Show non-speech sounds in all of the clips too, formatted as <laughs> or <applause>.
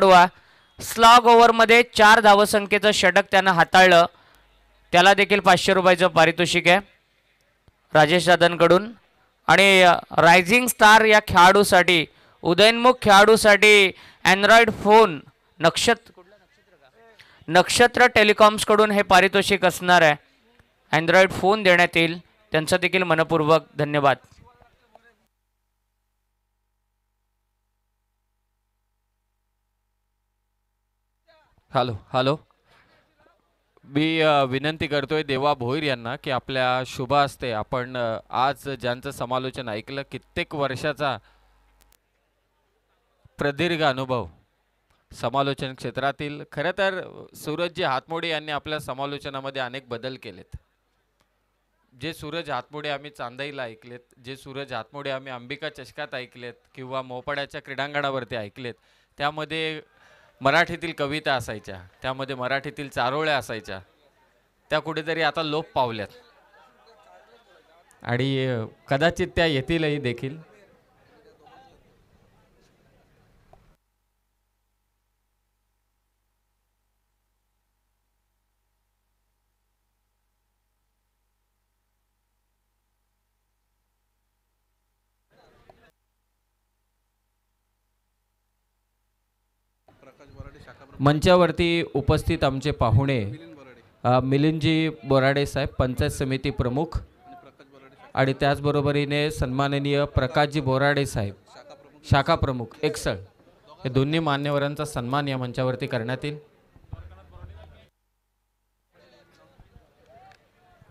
खेळाडूआ slog ओव्हरमध्ये चार धावसंख्येचं षटक त्यानं हाताळलं त्याला देखील पाचशे रुपयाचं पारितोषिक आहे राजेश दादांकडून आणि रायझिंग स्टार या खेळाडूसाठी उदयनमुख खेळाडूसाठी अँड्रॉइड फोन नक्षत्र नक्षत्र टेलिकॉम्सकडून हे पारितोषिक असणार आहे अँड्रॉइड फोन देण्यात येईल त्यांचा देखील मनपूर्वक धन्यवाद हॅलो हॅलो मी विनंती करतोय देवा भोईर यांना की आपल्या शुभ असते आपण आज ज्यांचं समालोचन ऐकलं कित्येक वर्षाचा प्रदीर्घ अनुभव समालोचन क्षेत्रातील खरं तर सूरजजी हातमोडे यांनी आपल्या समालोचनामध्ये अनेक बदल केलेत जे सूरज हातमोडे आम्ही चांदईला ऐकलेत जे सूरज हातमोडे आम्ही अंबिका चषकात ऐकलेत किंवा मोपाड्याच्या क्रीडांगणावरती ऐकलेत त्यामध्ये मराठीतील कविता असायच्या त्यामध्ये मराठीतील चारोळ्या असायच्या त्या कुठेतरी आता लोप पावल्यात आणि कदाचित त्या येतीलही देखील मंचावरती उपस्थित आमचे पाहुणे मिलिंदजी बोराडे साहेब पंचायत समिती प्रमुख आणि त्याचबरोबरीने सन्माननीय प्रकाशजी बोराडे साहेब शाखा प्रमुख एकसळ हे दोन्ही मान्यवरांचा सन्मान या मंचावरती करण्यात येईल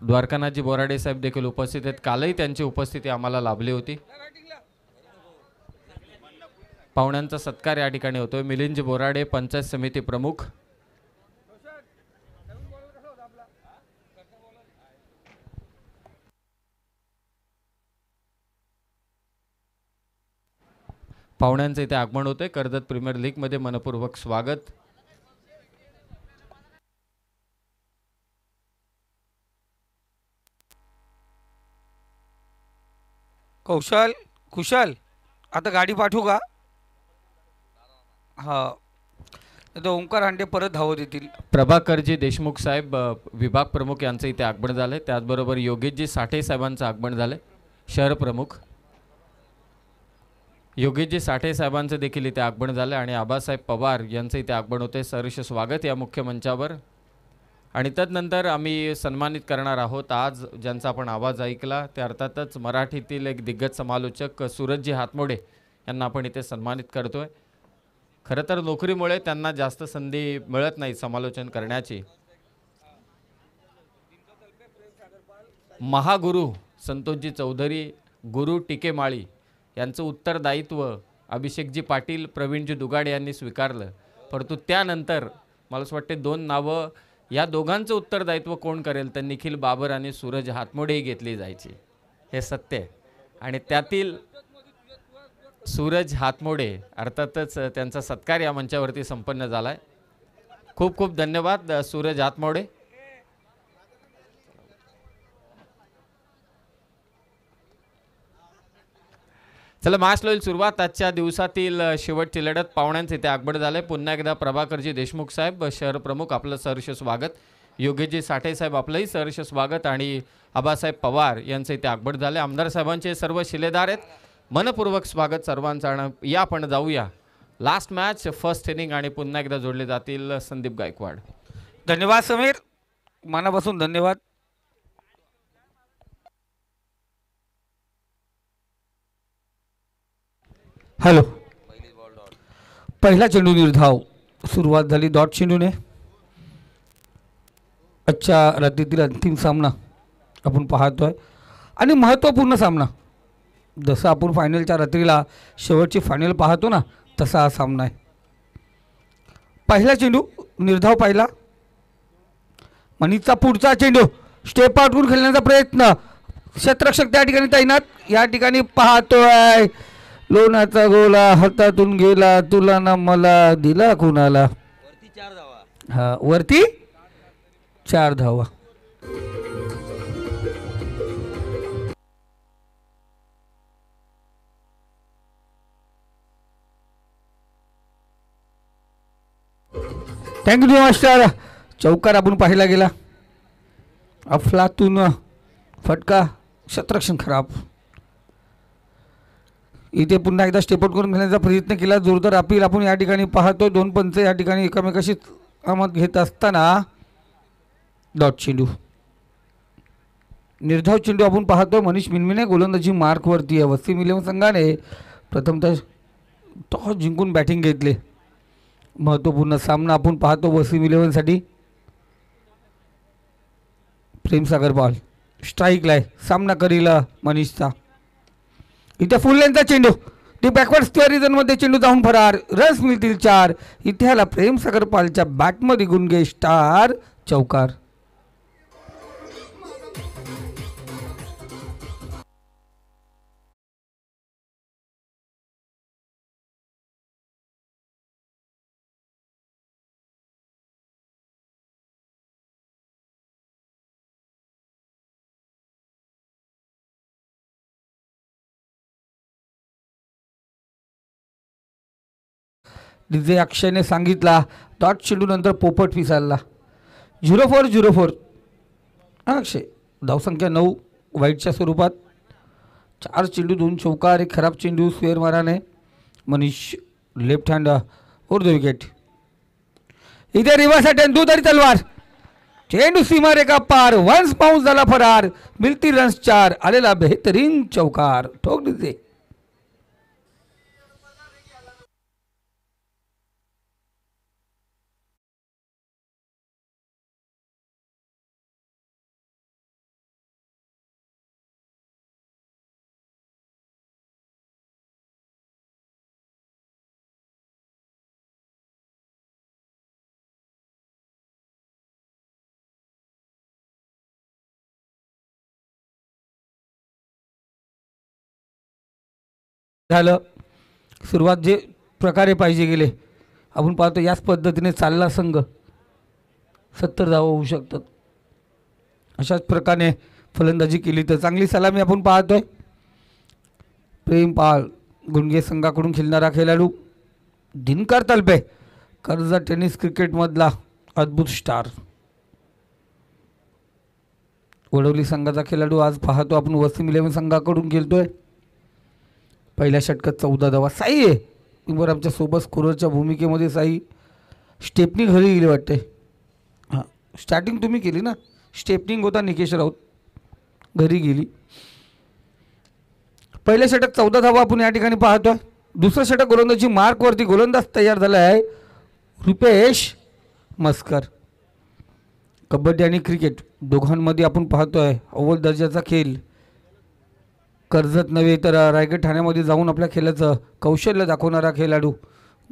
द्वारकानाथजी बोराडे साहेब देखील उपस्थित आहेत कालही त्यांची उपस्थिती आम्हाला लाभली होती पाहुण्यांचा सत्कार या ठिकाणी होतोय मिलिंद बोराडे पंचायत समिती प्रमुख पाहुण्यांचं इथे आगमन होते कर्जत प्रीमियर लीग मध्ये मनपूर्वक स्वागत कौशल कुशल आता गाडी पाठवू का हा ओंकार हांडे परत धाव देतील प्रभाकरजी देशमुख साहेब विभाग प्रमुख यांचं इथे आगमन झालंय त्याचबरोबर योगेशजी साठे साहेबांचं आगमन झालंय शहर प्रमुख योगेशजी साठे साहेबांचं देखील इथे आगमन झालं आणि आबासाहेब पवार यांचं इथे आगमन होते सहर्ष स्वागत या मुख्य मंचावर आणि तदनंतर आम्ही सन्मानित करणार आहोत आज ज्यांचा आपण आवाज ऐकला ते अर्थातच मराठीतील एक दिग्गज समालोचक सूरजजी हातमोडे यांना आपण इथे सन्मानित करतो आहे खरं तर नोकरीमुळे त्यांना जास्त संधी मिळत नाही समालोचन करण्याची महागुरु संतोषजी चौधरी गुरु टिकेमाळी यांचं उत्तरदायित्व अभिषेकजी पाटील प्रवीणजी दुगाडे यांनी स्वीकारलं परंतु त्यानंतर मला असं वाटते दोन नावं या दोघांचं उत्तरदायित्व कोण करेल तर निखिल बाबर आणि सूरज हातमोडेही घेतली जायची हे सत्य आहे आणि त्यातील सूरज हातमोडे अर्थातच त्यांचा सत्कार या मंचावरती संपन्न झाला आहे खूप खूप धन्यवाद सूरज हातमोडे चला महाराष्ट्र सुरुवात आजच्या दिवसातील शेवटची लढत पाहुण्यांचे इथे आगमन झाले पुन्हा एकदा प्रभाकरजी देशमुख साहेब शहर प्रमुख आपलं सहर्ष स्वागत योगेशजी साठे साहेब आपलंही सहर्ष स्वागत आणि आबासाहेब पवार यांचं इथे आगबड झाले आमदार साहेबांचे सर्व शिलेदार आहेत मनपूर्वक स्वागत सर्वांचं आणि या आपण जाऊया लास्ट मॅच फर्स्ट इनिंग आणि पुन्हा एकदा जोडले जातील संदीप गायकवाड धन्यवाद समीर मनापासून धन्यवाद हॅलो पहिला चेंडू निर्धाव सुरुवात झाली डॉट चेंडूने आजच्या रात्रीतील अंतिम सामना आपण पाहतोय आणि महत्त्वपूर्ण सामना जसं आपण फायनलच्या रात्रीला शेवटची फायनल पाहतो ना तसा हा सामना आहे पहिला चेंडू निर्धाव पाहिला मनीचा पुढचा चेंडू स्टेप करून खेळण्याचा प्रयत्न क्षेत्ररक्षक त्या ठिकाणी तैनात या ठिकाणी पाहतोय लोणाचा गोला हातातून गेला तुला ना मला दिला कुणाला हा वरती चार धावा थँक्यू यू मास्टर चौकार आपण पाहिला गेला अफलातून फटका शत्रक्षण खराब इथे पुन्हा एकदा स्टेपआउट करून घेण्याचा प्रयत्न केला जोरदार अपील आपण या ठिकाणी पाहतो दोन पंच या ठिकाणी एकामेकाशी आमत घेत असताना डॉट चेंडू निर्धाव चेंडू आपण पाहतो मनीष मिनमिने गोलंदाजी मार्कवरती आहे वसीम संघाने प्रथमतः टॉस जिंकून बॅटिंग घेतली महत्त्वपूर्ण सामना आपण पाहतो वसीम इलेव्हनसाठी प्रेमसागर बॉल स्ट्राईकलाय सामना करील मनीषचा इथे फुल लेनचा चेंडू ती बॅकवर्ड स्क्वेअर रिझनमध्ये चेंडू जाऊन फरार रस मिळतील चार इथे प्रेम प्रेमसागर पालच्या बॅटमध्ये गुणगे स्टार चौकार डीजे अक्षयने सांगितला डॉट नंतर पोपट विसरला झिरो फोर झिरो फोर हां अक्षय धावसंख्या नऊ वाईटच्या स्वरूपात चार चेंडू दोन चौकार एक खराब चेंडू माराने Manish left hand over the wicket इथे रिव्हर्स अटेन तरी तलवार चेंडू रेखा पार वन्स पाऊस झाला फरार मिळती रन्स चार आलेला बेहतरीन चौकार ठोक दिसे झालं सुरुवात जे प्रकारे पाहिजे गेले आपण पाहतो याच पद्धतीने चालला संघ सत्तर धावा होऊ शकतात अशाच प्रकारे फलंदाजी केली तर चांगली सलामी आपण पाहतोय प्रेम पाल गुणगे संघाकडून खेळणारा खेळाडू दिनकर तलपे कर्जा टेनिस क्रिकेटमधला अद्भुत स्टार वडवली संघाचा खेळाडू आज पाहतो आपण वसिम इलेव्हन संघाकडून खेळतोय पहिल्या षटकात चौदा धावा साई आहे आमच्या सोबत स्कोरच्या भूमिकेमध्ये साई स्टेपनिंग घरी गेली वाटते हां स्टार्टिंग तुम्ही केली ना स्टेपनिंग होता निकेश राऊत घरी गेली पहिल्या षटक चौदा धावा आपण या ठिकाणी पाहतो आहे दुसरं षटक गोलंदाजी मार्कवरती गोलंदाज तयार झाला आहे रुपेश मस्कर कबड्डी आणि क्रिकेट दोघांमध्ये आपण पाहतो आहे अव्वल दर्जाचा खेळ कर्जत नव्हे तर रायगड ठाण्यामध्ये जाऊन आपल्या खेळाचं कौशल्य दाखवणारा खेळाडू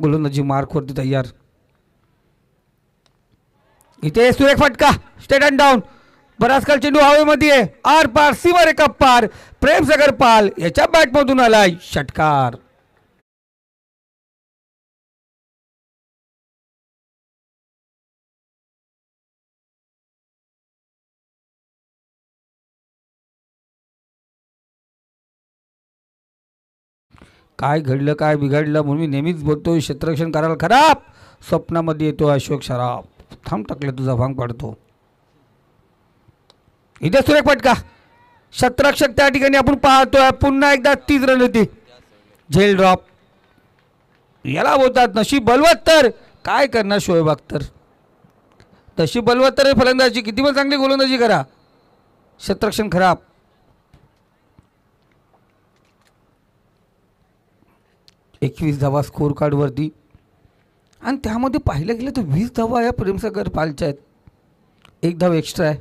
गोलंदाजी मार्कवरती तयार इथे सुरेख फटका स्टेट अँड डाऊन बराच काल चेंडू हवेमध्ये आर पार सीमारे पार प्रेमसागर पाल याच्या बॅटमधून आलाय षटकार काय घडलं काय बिघडलं म्हणून मी नेहमीच बोलतो क्षेत्ररक्षण करायला खराब स्वप्नामध्ये येतो अशोक शराब थांब टाकले तुझा भांग पडतो इथे सुरेख पटका शत्ररक्षक त्या ठिकाणी आपण पाहतोय पुन्हा एकदा तीच रणनीती झेल ड्रॉप याला बोलतात नशीब बलवत्तर काय करणार शोएब अख्तर तशी बलवत्तर तर फलंदाजी किती पण चांगली गोलंदाजी करा शत्ररक्षण खराब एकवीस धावा स्कोर कार्डवरती आणि त्यामध्ये पाहिलं गेलं तर वीस धावा या प्रेमसागर पालच्या आहेत एक धाव एक्स्ट्रा आहे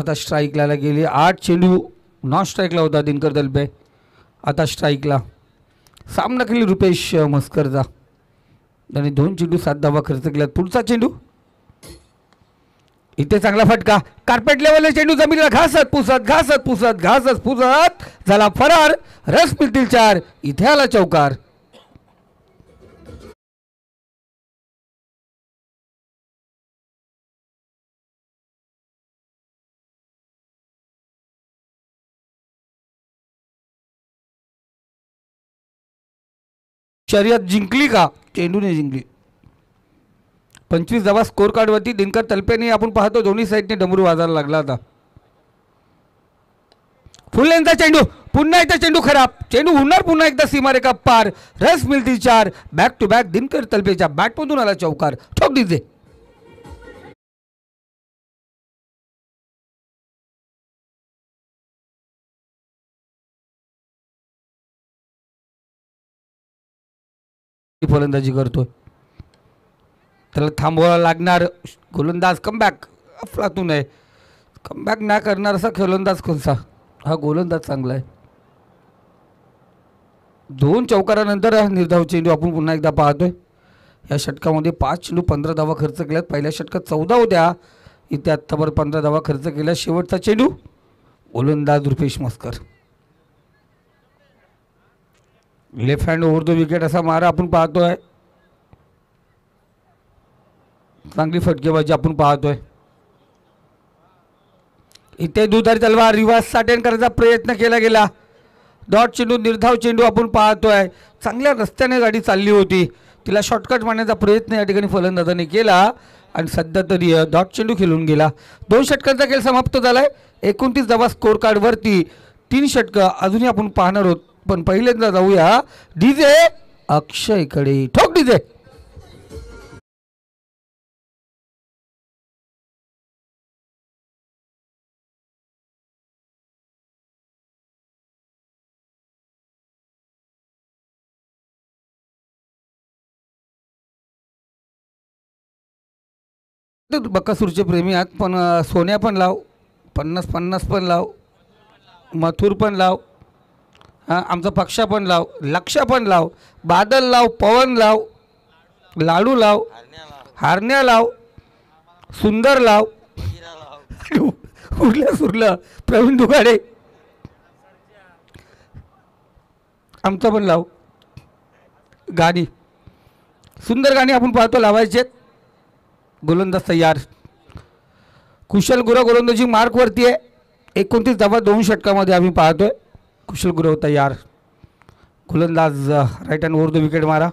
आता स्ट्राईकला गेले आठ चेंडू नॉन स्ट्राईकला होता दिनकर दलबे आता स्ट्राईकला सामना केली रुपेश मस्करचा त्याने दोन चेंडू सात धावा खर्च केल्यात पुढचा चेंडू इथे चांगला फटका कार्पेट लेवलला चेंडू जमिनीला घासत पुसत घासत पुसत घासत पुसत झाला फरार रस मिळतील चार इथे आला चौकार शर्यत जिंकली का चेंडू चेंडूने जिंकली पंचवीस धावा स्कोर कार्डवरती दिनकर तलपेने आपण पाहतो दोन्ही साईडने डमरू वाजायला लागला आता फुल्लेंचा चेंडू पुन्हा एकदा चेंडू खराब चेंडू होणार पुन्हा एकदा सीमारेखा पार रस मिलती चार बॅक टू बॅक दिनकर तलपेच्या बॅटमधून आला चौकार ठोक दिजे फलंदाजी करतोय त्याला थांबवायला लागणार गोलंदाज कमबॅक अफलातून आहे कमबॅक नाही करणार असा गोलंदाज कोणसा हा गोलंदाज चांगला आहे दोन चौकारानंतर निर्धाव चेंडू आपण पुन्हा एकदा पाहतोय या षटकामध्ये पाच चेंडू पंधरा धावा खर्च केल्यात पहिल्या षटकात चौदा होत्या इथे पंधरा धावा खर्च केला शेवटचा चेंडू गोलंदाज Rupesh Maskar left hand over the wicket असा मारा आपण पाहतोय चांगली फटकेबाजी आपण पाहतोय इथे दुधारी तलवार रिवाज करायचा प्रयत्न केला गेला डॉट चेंडू निर्धाव चेंडू आपण पाहतोय चांगल्या रस्त्याने गाडी चालली होती तिला शॉर्टकट मारण्याचा प्रयत्न या ठिकाणी फलंदाजाने केला आणि सध्या तरी डॉट चेंडू खेळून गेला दोन षटकांचा खेळ समाप्त झालाय एकोणतीस धावा स्कोर कार्डवरती तीन षटकं अजूनही आपण पाहणार आहोत पण पहिल्यांदा जाऊया डीजे अक्षयकडे ठोक डीजे तर बकासूरचे प्रेमी आहात पण सोन्या पण लाव पन्नास पन्नास पण लाव मथुर पण लाव हां आमचा पक्षा पण लाव लक्षा पण लाव बादल लाव पवन लाव लाडू लाव हारण्या लाव सुंदर लाव <laughs> उरलं सुरलं प्रवीण दुगाडे आमचं पण लाव गाणी सुंदर गाणी आपण पाहतो लावायचे गोलंदाज तयार कुशल गुरु गोलंदाजी मार्कवरती आहे एकोणतीस धावा दोन षटकामध्ये आम्ही पाहतोय कुशल गुरु तयार गोलंदाज right hand over the wicket मारा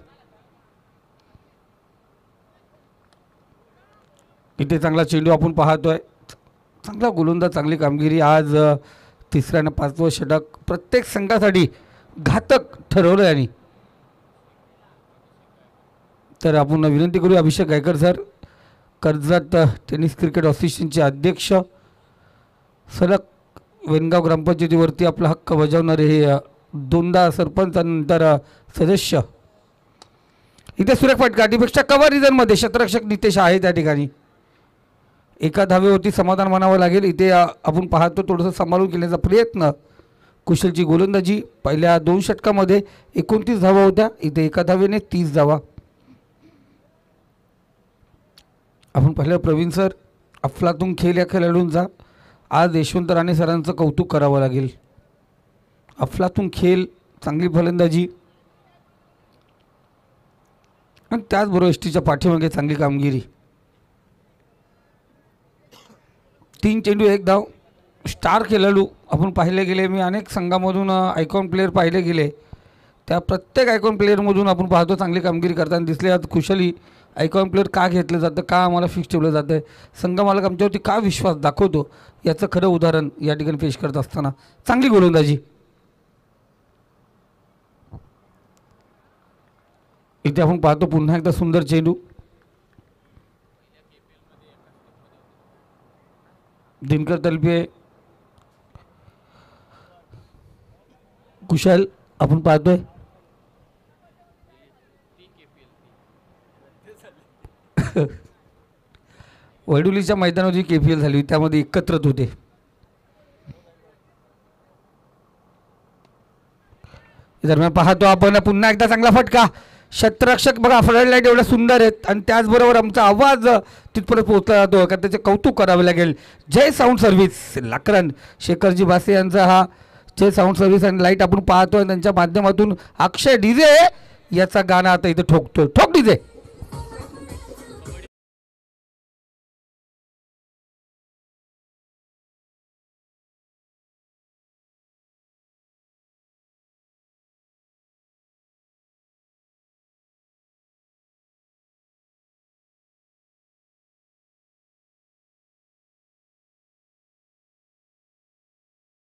इथे चांगला चेंडू आपण पाहतोय चांगला गोलंदाज चांगली कामगिरी आज uh, तिसऱ्यानं पाचवं षटक प्रत्येक संघासाठी घातक ठरवलं यांनी तर आपण विनंती करू Abhishek Gaikar sir Karjat tennis cricket असोसिएशनचे अध्यक्ष सलग वेनगाव ग्रामपंचायतीवरती आपला हक्क बजावणारे हे दोनदा सरपंचानंतर सदस्य इथे सुरेख फाटकाठीपेक्षा डिपेक्षा कव्हर रिझनमध्ये शतरक्षक नितेश आहे त्या ठिकाणी एका धावेवरती समाधान म्हणावं लागेल इथे आपण पाहतो थोडंसं सांभाळून घेण्याचा प्रयत्न कुशलची गोलंदाजी पहिल्या दोन षटकामध्ये एकोणतीस धावा होत्या इथे एका धावेने तीस धावा आपण पाहिलं प्रवीण सर अफलातून खेळ या खेळाडूंचा आज यशवंत राणे सरांचं कौतुक करावं लागेल अफलातून खेळ चांगली फलंदाजी आणि त्याचबरोबर एस टीच्या पाठीमागे चांगली कामगिरी तीन चेंडू एक धाव स्टार खेळाडू आपण पाहिले गेले मी अनेक संघामधून आयकॉन प्लेयर पाहिले गेले त्या प्रत्येक आयकॉन प्लेअरमधून आपण पाहतो चांगली कामगिरी करताना दिसले आज कुशली प्लेअर का घेतलं जातं का आम्हाला फिक्स ठेवलं जातं आहे मालक आमच्यावरती का विश्वास दाखवतो याचं खरं उदाहरण या ठिकाणी पेश करत असताना चांगली गोलंदाजी इथे आपण पाहतो पुन्हा एकदा सुंदर चेंडू दिनकर तलपे कुशाल आपण पाहतोय वडुलीच्या मैदानावर जी के पी एल झाली त्यामध्ये एकत्रच होते दरम्यान पाहतो आपण पुन्हा एकदा चांगला फटका क्षेत्ररक्षक बघा लाईट एवढा सुंदर आहेत आणि त्याचबरोबर आमचा आवाज तिथपर्यंत पोहोचला जातो कारण त्याचे कौतुक करावे लागेल जय साऊंड सर्व्हिस लाकरण शेखरजी भासे यांचा हा जय साऊंड सर्व्हिस आणि लाईट आपण पाहतो आणि त्यांच्या माध्यमातून अक्षय डीजे याचा गाणं आता इथं ठोकतोय ठोक डीजे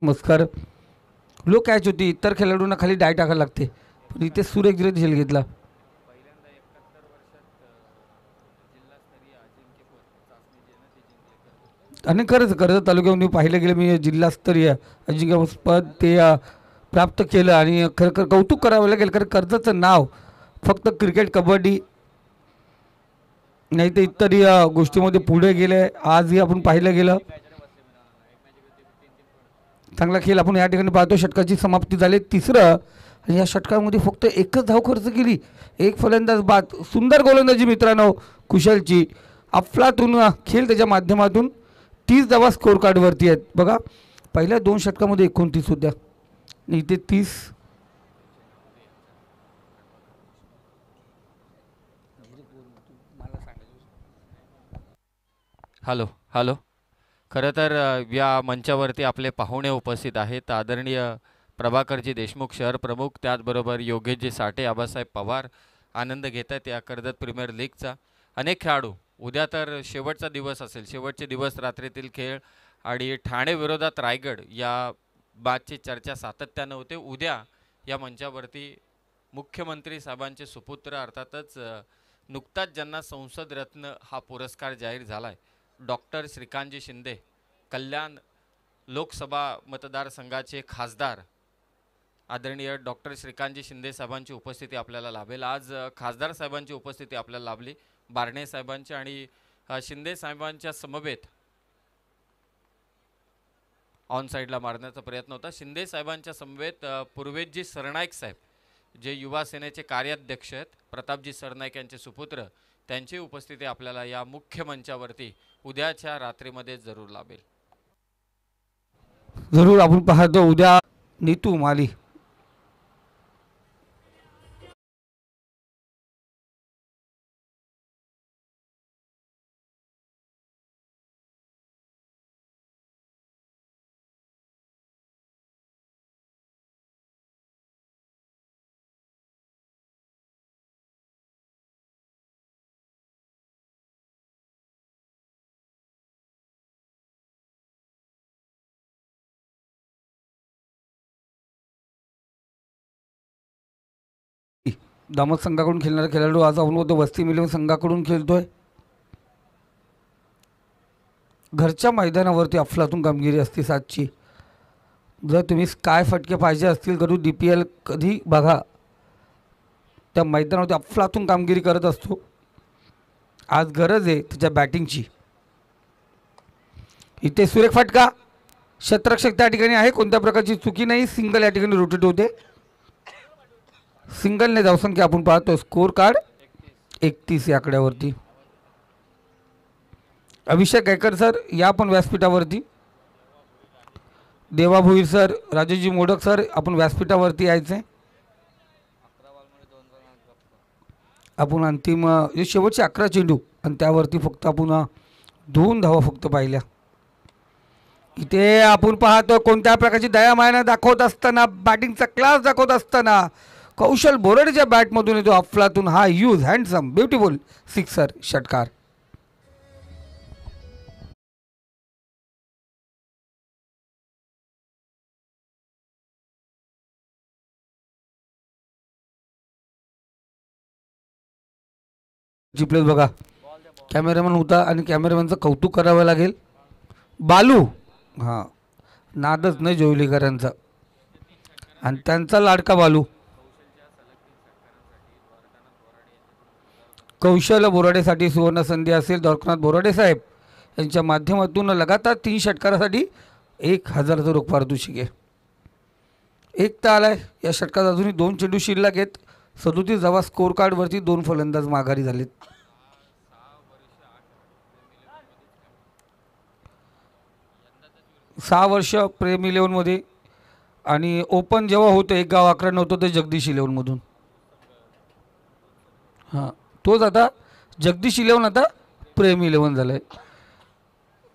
नमस्कार लो कॅच होती इतर खेळाडूंना खाली डाय टाकायला लागते पण इथे सुरेख झेल घेतला आणि खरंच कर्ज तालुक्यामध्ये पाहिलं गेलं मी जिल्हास्तरीय अजिंक्यपद ते प्राप्त केलं आणि खरं खर कौतुक करावं लागेल कारण कर्जाचं नाव फक्त क्रिकेट कबड्डी नाही तर इतर गोष्टीमध्ये पुढे गेले आजही आपण पाहिलं गेलं चांगला खेळ आपण या ठिकाणी पाहतो षटकाची समाप्ती झाली तिसरं आणि या षटकामध्ये फक्त एकच धाव खर्च केली एक फलंदाज बाद सुंदर गोलंदाजी मित्रांनो कुशलची अफलातून खेळ त्याच्या माध्यमातून तीस धावा स्कोअर कार्डवरती आहेत बघा पहिल्या दोन षटकामध्ये एकोणतीस होत्या ते तीस हॅलो हॅलो खरं तर या मंचावरती आपले पाहुणे उपस्थित आहेत आदरणीय प्रभाकरजी देशमुख शहर प्रमुख त्याचबरोबर योगेशजी साठे आबासाहेब पवार आनंद घेत आहेत या कर्जत प्रीमियर लीगचा अनेक खेळाडू उद्या तर शेवटचा दिवस असेल शेवटचे दिवस रात्रीतील खेळ आणि ठाणे विरोधात रायगड या बादची चर्चा सातत्यानं होते उद्या या मंचावरती मुख्यमंत्री साहेबांचे सुपुत्र अर्थातच नुकताच ज्यांना संसद रत्न हा पुरस्कार जाहीर झाला आहे डॉक्टर श्रीकांतजी शिंदे कल्याण लोकसभा मतदारसंघाचे खासदार आदरणीय डॉक्टर श्रीकांतजी शिंदे साहेबांची उपस्थिती आपल्याला लाभेल आज खासदार साहेबांची उपस्थिती आपल्याला लाभली बारणे साहेबांची आणि शिंदे साहेबांच्या समवेत ऑन साईडला मारण्याचा प्रयत्न होता शिंदे साहेबांच्या समवेत पूर्वेजी सरनाईक साहेब जे युवा सेनेचे कार्याध्यक्ष आहेत प्रतापजी सरनाईक यांचे सुपुत्र त्यांची उपस्थिती आपल्याला या मुख्य मंचावरती उद्याच्या रात्रीमध्ये जरूर लाभेल जरूर आपण पाहतो उद्या नीतू माली दामोद संघाकडून खेळणारा खेळाडू आज आपण होतो वस्ती मिलवून संघाकडून खेळतोय घरच्या मैदानावरती अफलातून कामगिरी असते सातची जर तुम्ही काय फटके पाहिजे असतील करू डी पी एल कधी बघा त्या मैदानावरती अफलातून कामगिरी करत असतो आज गरज आहे त्याच्या बॅटिंगची इथे सुरेख फटका शतरक्षक त्या ठिकाणी आहे कोणत्या प्रकारची चुकी नाही सिंगल या ठिकाणी रोटेट होते सिंगलने धावसंख्या आपण पाहतो स्कोर कार्ड एकतीस या आकड्यावरती अभिषेक गायकर सर या पण व्यासपीठावरती देवा सर राजूजी मोडक सर आपण व्यासपीठावरती यायचे आपण अंतिम शेवटचे अकरा चेंडू आणि त्यावरती फक्त आपण दोन धावा फक्त पाहिल्या इथे आपण पाहतो कोणत्या प्रकारची दया मायना दाखवत असताना बॅटिंगचा क्लास दाखवत असताना कौशल बोरडच्या बॅटमधून येतो अफलातून हा यूज हँडसम ब्युटिफुल सिक्सर षटकार जिपलेत बघा कॅमेरामॅन होता आणि कॅमेरामॅनचं कौतुक करावं लागेल बालू हां नादच नाही जोवलीकरांचा आणि त्यांचा लाडका बालू कौशल्य बोराडेसाठी संधी असेल द्वारकनाथ बोराडे साहेब यांच्या माध्यमातून लगातार तीन षटकारासाठी एक हजाराचं रोख पारदूषिक आहे एक तर आला आहे या षटकात अजूनही दोन चेंडू शिल्लक आहेत सदोतीस जवा स्कोर कार्डवरती दोन फलंदाज माघारी झालेत सहा वर्ष प्रेम इलेवनमध्ये आणि ओपन जेव्हा होतं एक गाव अकरा नव्हतं ते जगदीश इलेव्हनमधून हां तोच आता जगदीश इलेवन आता प्रेम इलेवन झालं आहे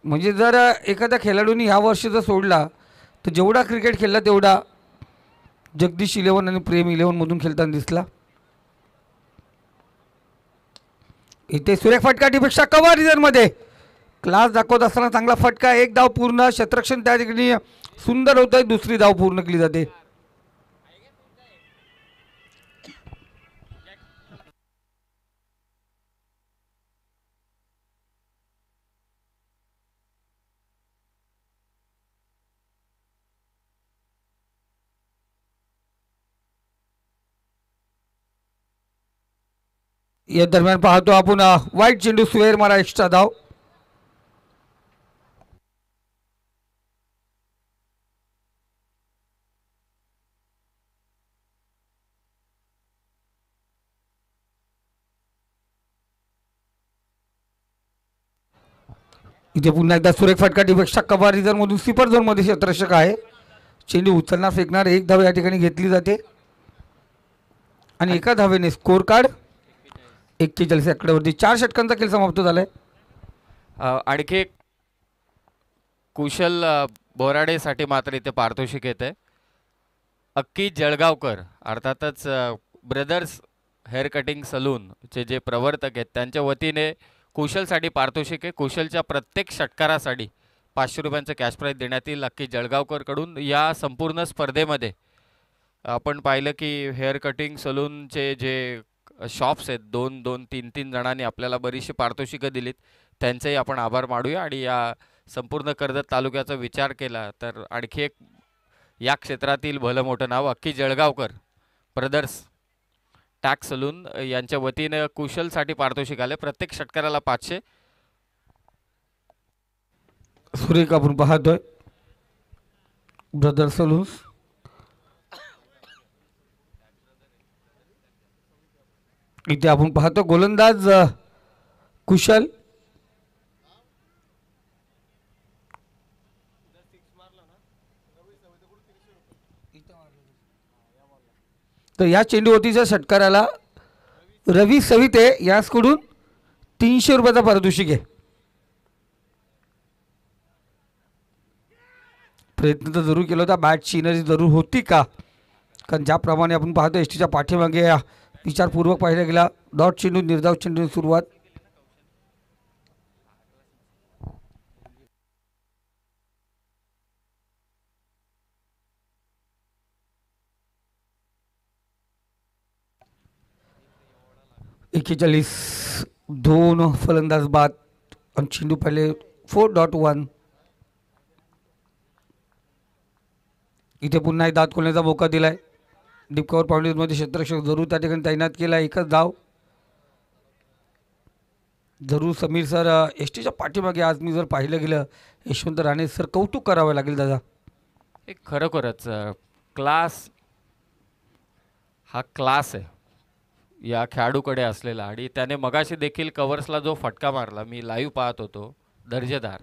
म्हणजे जर एखाद्या खेळाडूंनी ह्या वर्षी जर सोडला तर जेवढा क्रिकेट खेळला तेवढा जगदीश इलेवन आणि प्रेम इलेवनमधून खेळताना दिसला इथे सुरेख फटकाटीपेक्षा कवा रिझनमध्ये क्लास दाखवत असताना चांगला फटका एक धाव पूर्ण क्षेत्रक्षण त्या ठिकाणी सुंदर होत आहे दुसरी धाव पूर्ण केली जाते या दरम्यान पाहतो आपण वाईट चेंडू सुवेर मारा एक्स्ट्रा धाव इथे पुन्हा एकदा सुरेख फटकाटीपेक्षा कबार रिझर्व मधून सुपर झोन मध्ये क्षेत्ररक्षक आहे चेंडू उचलणार फेकणार एक धाव या ठिकाणी घेतली जाते आणि एका धावेने स्कोर कार्ड एक्केचाळीस आकड्यावरती चार षटकांचा खेळ समाप्त झाला आहे आणखी कुशल बोराडेसाठी मात्र इथे पारितोषिक येते आहे अक्की जळगावकर अर्थातच ब्रदर्स हेअर कटिंग सलूनचे जे प्रवर्तक आहेत त्यांच्या वतीने कुशलसाठी पारितोषिक आहे कुशलच्या प्रत्येक षटकारासाठी पाचशे रुपयांचं कॅश प्राईज देण्यात येईल अक्की जळगावकरकडून या संपूर्ण स्पर्धेमध्ये आपण पाहिलं की हेअर कटिंग सलूनचे जे शॉप्स आहेत दोन दोन तीन तीन जणांनी आपल्याला बरीचशी पारितोषिकं दिलीत त्यांचेही आपण आभार मानूया आणि या संपूर्ण कर्जत तालुक्याचा विचार केला तर आणखी एक या क्षेत्रातील भलं मोठं नाव अख्खी जळगावकर ब्रदर्स टॅक्स सलून यांच्या वतीनं कुशलसाठी पारितोषिक आले प्रत्येक षटकाराला पाचशे सुरेख आपण पाहतोय ब्रदर्स सलून्स इथे आपण पाहतो गोलंदाज कुशल तर या चेंडूवरतीच्या षटकाराला रवी सविते याचकडून तीनशे रुपयाचा पारितोषिक आहे प्रयत्न तर जरूर केला होता बॅट एनर्जी जरूर होती का कारण ज्याप्रमाणे आपण पाहतो एस टीच्या पाठीमागे विचारपूर्वक पाहिला गेला डॉट चेंडू निर्धाव चेंडू सुरुवात एक्केचाळीस दोन फलंदाज बाद आणि चेंडू पहिले फोर डॉट वन इथे पुन्हा एक दात खोलण्याचा मोका दिला डिपकवर मध्ये क्षेत्ररक्षक जरूर त्या ठिकाणी तैनात केला एकच धाव जरूर समीर सर एस टीच्या पाठीमागे आज मी जर पाहिलं गेलं यशवंत राणे सर कौतुक करावं लागेल दादा एक खरोखरच क्लास हा क्लास आहे या खेळाडूकडे असलेला आणि त्याने मगाशी देखील कवर्सला जो फटका मारला मी लाईव्ह पाहत होतो दर्जेदार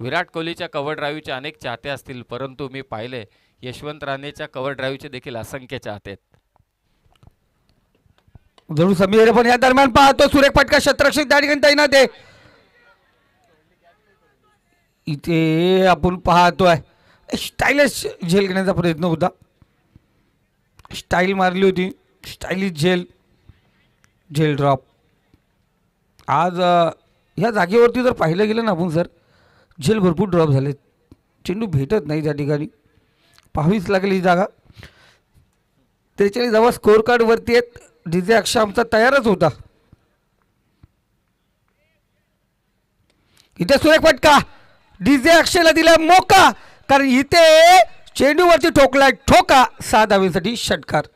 विराट कोहलीच्या कवर ड्राईव्हचे अनेक चाहते असतील परंतु मी पाहिले यशवंत राणेच्या कव्हर ड्राईव्हचे देखील असंख्य चाहते जरूर समीर पण या दरम्यान पाहतो सुरेख पटका शत्रक्षित त्या ठिकाणी तैनात आहे इथे आपण पाहतोय स्टाईलिश झेल घेण्याचा प्रयत्न होता स्टाईल मारली होती स्टाईलिश झेल झेल ड्रॉप आज ह्या जागेवरती जर पाहिलं गेलं ना आपण सर झेल भरपूर ड्रॉप झालेत चेंडू भेटत नाही त्या ठिकाणी पाहावीच लागली जागा त्याच्या स्कोर स्कोअर वरती आहेत डीजे अक्षर आमचा तयारच होता इथे सुरेख फटका डीजे अक्षयला दिला मोका कारण इथे चेंडूवरती ठोकलाय ठोका सहा धावेसाठी षटकार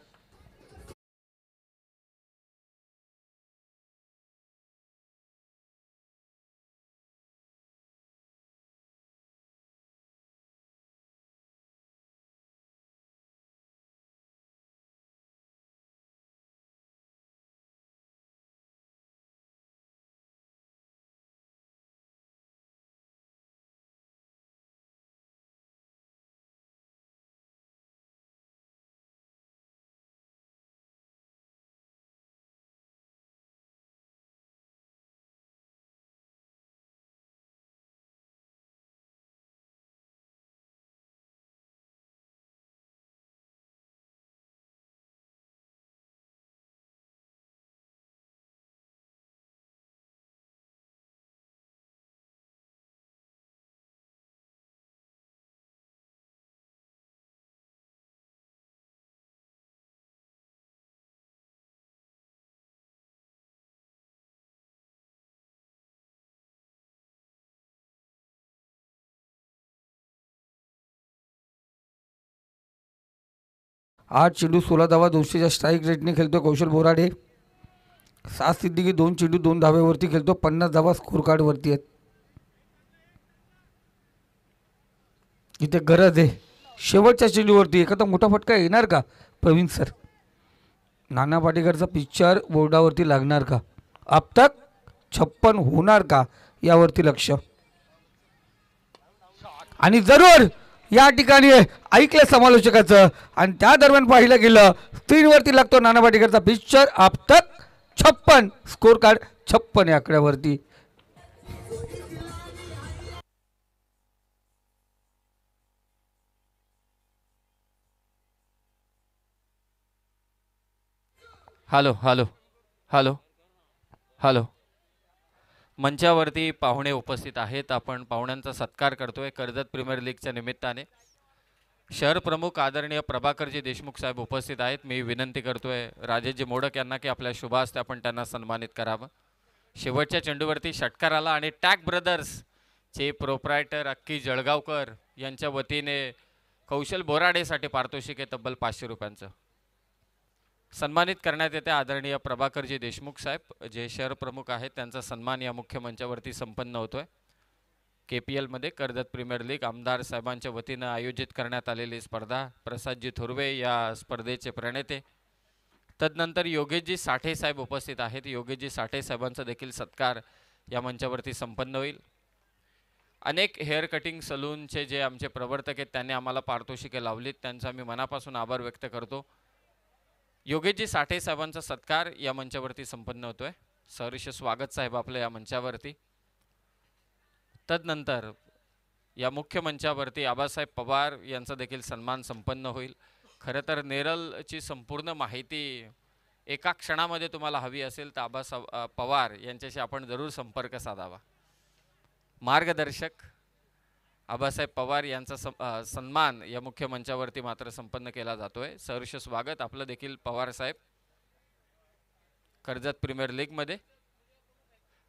आठ चेंडू सोळा धावा दोनशेच्या स्ट्राईक रेटने खेळतो कौशल बोराडे सात सिद्धिकी दोन चेंडू दोन धाव्यावरती खेळतो पन्नास धावा स्कोर कार्डवरती आहेत इथे गरज आहे शेवटच्या चेंडूवरती एखादा मोठा फटका येणार का प्रवीण सर नाना पाटेकरचा पिक्चर बोर्डावरती लागणार का तक छप्पन होणार का यावरती लक्ष आणि जरूर या ठिकाणी ऐकलं समालोचकाचं आणि त्या दरम्यान पाहिलं गेलं स्क्रीनवरती लागतो नाना पाटेकरचा पिक्चर आप तक छप्पन स्कोर कार्ड छप्पन या आकड्यावरती हॅलो हॅलो हॅलो हॅलो मंचावरती पाहुणे उपस्थित आहेत आपण पाहुण्यांचा सत्कार करतोय कर्जत प्रीमियर लीगच्या निमित्ताने शहर प्रमुख आदरणीय प्रभाकरजी देशमुख साहेब उपस्थित आहेत मी विनंती करतोय राजेशजी मोडक यांना की आपल्या असते आपण त्यांना सन्मानित करावं शेवटच्या चेंडूवरती षटकार आला आणि टॅक ब्रदर्स चे प्रोप्रायटर अक्की जळगावकर यांच्या वतीने कौशल बोराडेसाठी पारितोषिक आहे तब्बल पाचशे रुपयांचं सन्मानित करण्यात येते आदरणीय प्रभाकरजी देशमुख साहेब जे शहर प्रमुख आहेत त्यांचा सन्मान या मुख्य मंचावरती संपन्न होतोय के पी एलमध्ये कर्जत प्रीमियर लीग आमदार साहेबांच्या वतीनं आयोजित करण्यात आलेली स्पर्धा प्रसादजी थुर्वे या स्पर्धेचे प्रणेते तदनंतर योगेशजी साठे साहेब उपस्थित आहेत योगेशजी साठे साहेबांचा देखील सत्कार या मंचावरती संपन्न होईल अनेक हेअर कटिंग सलूनचे जे आमचे प्रवर्तक आहेत त्यांनी आम्हाला पारितोषिके लावलीत त्यांचा मी मनापासून आभार व्यक्त करतो योगेशजी साठे साहेबांचा सत्कार या मंचावरती संपन्न होतोय सहर्ष स्वागत साहेब आपलं या मंचावरती तदनंतर या मुख्य मंचावरती आबासाहेब पवार यांचा देखील सन्मान संपन्न होईल खरं तर नेरलची संपूर्ण माहिती एका क्षणामध्ये तुम्हाला हवी असेल तर आबासाहेब पवार यांच्याशी आपण जरूर संपर्क साधावा मार्गदर्शक आबासाहेब पवार यांचा सन्मान या मुख्य मंचावरती मात्र संपन्न केला जातोय सहर्ष स्वागत आपलं देखील पवार साहेब कर्जत प्रीमियर लीग मध्ये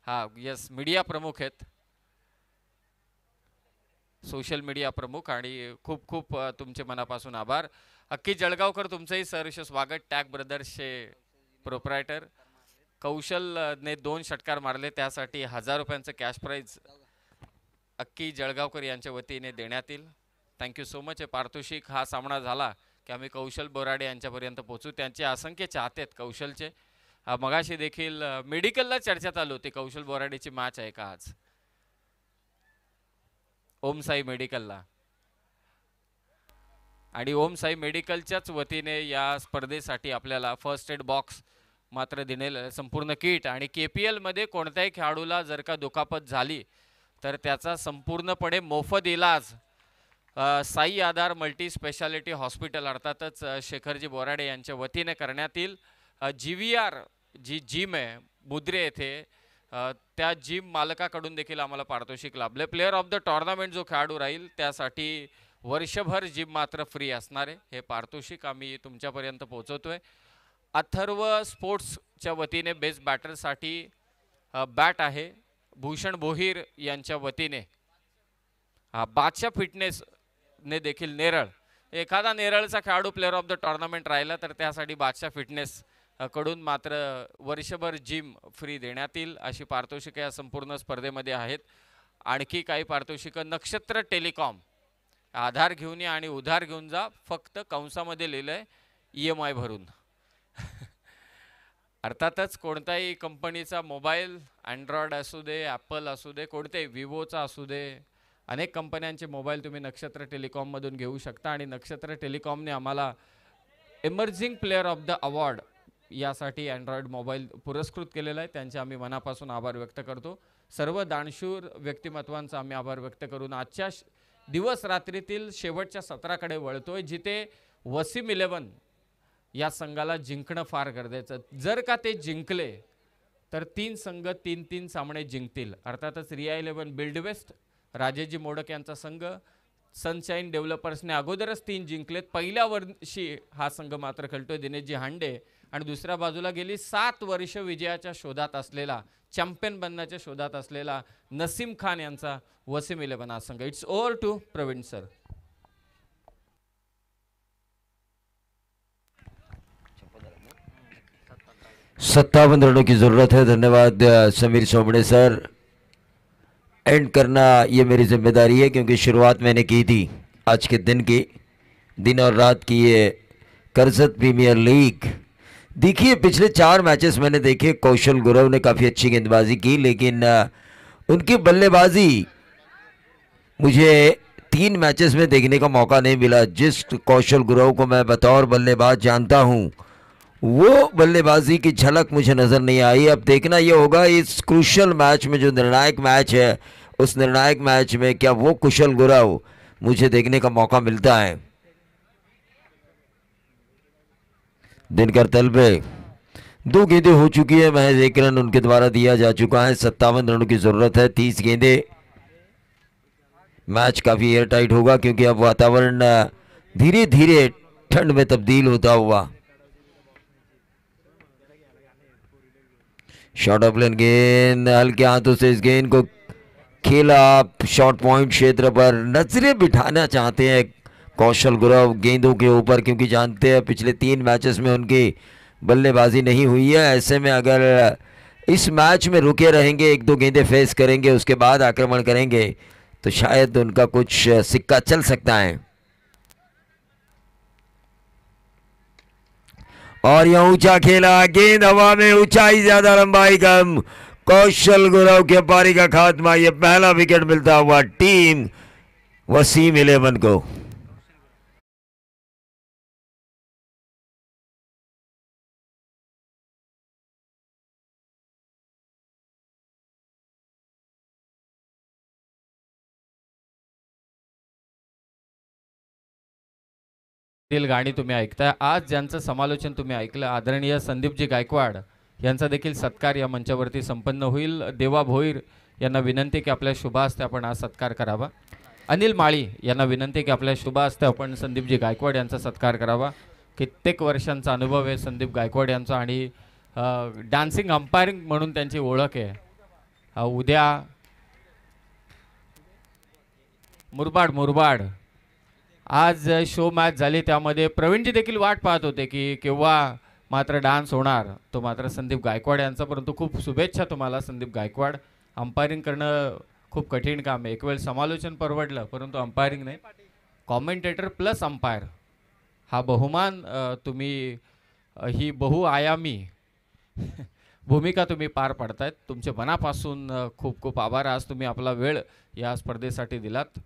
हा यस मीडिया प्रमुख आहेत सोशल मीडिया प्रमुख आणि खूप खूप तुमचे मनापासून आभार अक्की जळगावकर तुमचंही सहर्ष स्वागत टॅग ब्रदर्सचे प्रोप्रायटर कौशलने दोन षटकार मारले त्यासाठी हजार रुपयांचं कॅश प्राईज अक्की जळगावकर यांच्या वतीने देण्यात येईल थँक्यू सो मच हे पारितोषिक हा सामना झाला की आम्ही कौशल बोराडे यांच्यापर्यंत पोहोचू त्यांचे असंख्य चाहते आहेत कौशलचे मगाशी देखील मेडिकलला चर्चा चालू होती कौशल बोराडेची मॅच आहे का आज ओम साई मेडिकलला आणि ओम साई मेडिकलच्याच वतीने या स्पर्धेसाठी आपल्याला फर्स्ट एड बॉक्स मात्र दिलेलं संपूर्ण किट आणि के पी एलमध्ये कोणत्याही खेळाडूला जर का दुखापत झाली तर त्याचा संपूर्णपणे मोफत इलाज Sai Aadhaar multi speciality hospital अर्थातच शेखरजी बोराडे यांच्या वतीने करण्यात येईल G V R G gym आहे बुद्रे येथे त्या जिम मालकाकडून देखील आम्हाला पारितोषिक लाभले प्लेअर ऑफ द टॉर्नामेंट जो खेळाडू राहील त्यासाठी वर्षभर जिम मात्र फ्री असणार आहे हे पारितोषिक आम्ही तुमच्यापर्यंत पोहोचवतोय अथर्व स्पोर्ट्सच्या वतीने बेस्ट बॅटरसाठी बॅट आहे भूषण बोहीर यांच्या वतीने हा बादशा फिटनेसने देखील नेरळ एखादा नेरळचा खेळाडू प्लेअर ऑफ द टॉर्नामेंट राहिला तर त्यासाठी बादशा फिटनेस कडून मात्र वर्षभर जिम फ्री देण्यात येईल अशी पारितोषिकं या संपूर्ण स्पर्धेमध्ये आहेत आणखी काही पारितोषिकं नक्षत्र टेलिकॉम आधार घेऊन या आणि उधार घेऊन जा फक्त कंसामध्ये लिहिलं आहे ई एम आय e भरून अर्थातच कोणताही कंपनीचा मोबाईल अँड्रॉइड असू दे ॲपल असू दे कोणत्याही विवोचा असू दे अनेक कंपन्यांचे मोबाईल तुम्ही नक्षत्र टेलिकॉममधून घेऊ शकता आणि नक्षत्र टेलिकॉमने आम्हाला emerging player of the award यासाठी अँड्रॉइड मोबाईल पुरस्कृत केलेला आहे त्यांचे आम्ही मनापासून आभार व्यक्त करतो सर्व दानशूर व्यक्तिमत्वांचा आम्ही आभार व्यक्त करून आजच्या दिवस रात्रीतील शेवटच्या सत्राकडे वळतोय जिथे वसीम इलेवन या संघाला जिंकणं फार गरजेचं जर का ते जिंकले तर तीन संघ तीन तीन सामने जिंकतील अर्थातच Riya eleven build west Rajeji Modak यांचा संघ सनशाईन डेव्हलपर्सने अगोदरच तीन जिंकलेत पहिल्या वर्षी हा संघ मात्र खेळतोय दिनेशजी हांडे आणि दुसऱ्या बाजूला गेली सात वर्ष विजयाच्या शोधात असलेला चॅम्पियन बनण्याच्या शोधात असलेला नसीम खान यांचा वसीम इलेव्हन हा संघ it's over two Pravin sir सत्तावन रनों की ज़रूरत है धन्यवाद समीर सोमड़े सर एंड करना ये मेरी जिम्मेदारी है क्योंकि शुरुआत मैंने की थी आज के दिन की दिन और रात की ये करजत प्रीमियर लीग देखिए पिछले चार मैचेस मैंने देखे कौशल गुरव ने काफ़ी अच्छी गेंदबाजी की लेकिन उनकी बल्लेबाजी मुझे तीन मैचेस में देखने का मौका नहीं मिला जिस कौशल गुरव को मैं बतौर बल्लेबाज जानता हूँ वो बल्लेबाजी की झलक मुझे नज़र नहीं आई अब देखना ये होगा इस क्रूशल मैच में जो निर्णायक मैच है उस निर्णायक मैच में क्या वो कुशल गुराव मुझे देखने का मौका मिलता है दिनकर तलबे दो गेंदे हो चुकी है महज एक रन उनके द्वारा दिया जा चुका है सत्तावन रनों की ज़रूरत है तीस गेंदे मैच काफ़ी एयर टाइट होगा क्योंकि अब वातावरण धीरे धीरे ठंड में तब्दील होता हुआ शॉर्ट लेन गेंद हल्के हाथों से इस गेंद को खेला शॉर्ट पॉइंट क्षेत्र पर नजरें बिठाना चाहते हैं कौशल गुरव गेंदों के ऊपर क्योंकि जानते हैं पिछले तीन मैचेस में उनकी बल्लेबाजी नहीं हुई है ऐसे में अगर इस मैच में रुके रहेंगे एक दो गेंदें फेस करेंगे उसके बाद आक्रमण करेंगे तो शायद उनका कुछ सिक्का चल सकता है और यह ऊंचा खेला गेंद हवा में ऊंचाई ज्यादा लंबाई कम कौशल गुरव के पारी का खात्मा यह पहला विकेट मिलता हुआ टीम वसीम इलेवन को गाणी तुम्ही ऐकताय आज ज्यांचं समालोचन तुम्ही ऐकलं आदरणीय संदीपजी गायकवाड यांचा देखील सत्कार या मंचावरती संपन्न होईल देवा भोईर यांना विनंती की आपल्या असते आपण आज सत्कार करावा अनिल माळी यांना विनंती की आपल्या असते आपण संदीपजी गायकवाड यांचा सत्कार करावा कित्येक वर्षांचा अनुभव आहे संदीप गायकवाड यांचा आणि डान्सिंग अंपायरिंग म्हणून त्यांची ओळख आहे उद्या मुरबाड मुरबाड आज शो मॅच झाली त्यामध्ये प्रवीणजी देखील वाट पाहत होते की केव्हा मात्र डान्स होणार तो मात्र संदीप गायकवाड यांचा परंतु खूप शुभेच्छा तुम्हाला संदीप गायकवाड अंपायरिंग करणं खूप कठीण काम आहे एक वेळ समालोचन परवडलं परंतु अंपायरिंग नाही कॉमेंटेटर प्लस अंपायर हा बहुमान तुम्ही ही बहुआयामी <laughs> भूमिका तुम्ही पार पाडतायत तुमचे मनापासून खूप खूप आभार आज तुम्ही आपला वेळ या स्पर्धेसाठी दिलात